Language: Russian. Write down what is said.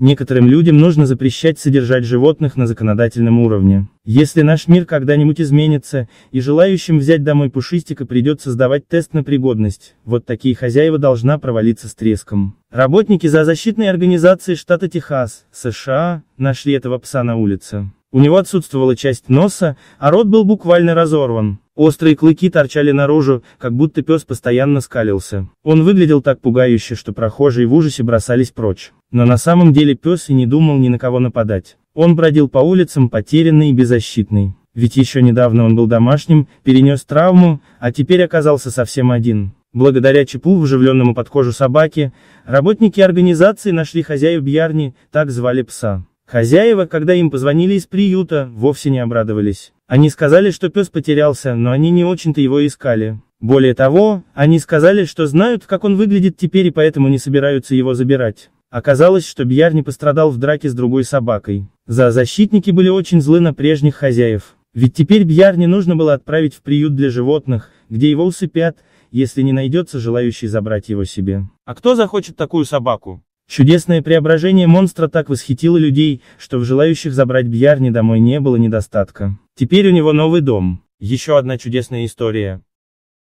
Некоторым людям нужно запрещать содержать животных на законодательном уровне. Если наш мир когда-нибудь изменится, и желающим взять домой пушистика придется сдавать тест на пригодность, вот такие хозяева должна провалиться с треском. Работники за защитной организации штата Техас, США, нашли этого пса на улице. У него отсутствовала часть носа, а рот был буквально разорван. Острые клыки торчали наружу, как будто пес постоянно скалился. Он выглядел так пугающе, что прохожие в ужасе бросались прочь. Но на самом деле пес и не думал ни на кого нападать. Он бродил по улицам потерянный и беззащитный. Ведь еще недавно он был домашним, перенес травму, а теперь оказался совсем один. Благодаря чипу, вживленному под кожу собаки, работники организации нашли хозяев бьярни, так звали пса. Хозяева, когда им позвонили из приюта, вовсе не обрадовались. Они сказали, что пес потерялся, но они не очень-то его искали. Более того, они сказали, что знают, как он выглядит теперь и поэтому не собираются его забирать. Оказалось, что Бьяр не пострадал в драке с другой собакой. За защитники были очень злы на прежних хозяев. Ведь теперь Бьяр не нужно было отправить в приют для животных, где его усыпят, если не найдется желающий забрать его себе. А кто захочет такую собаку? Чудесное преображение монстра так восхитило людей, что в желающих забрать Бьярни домой не было недостатка. Теперь у него новый дом. Еще одна чудесная история.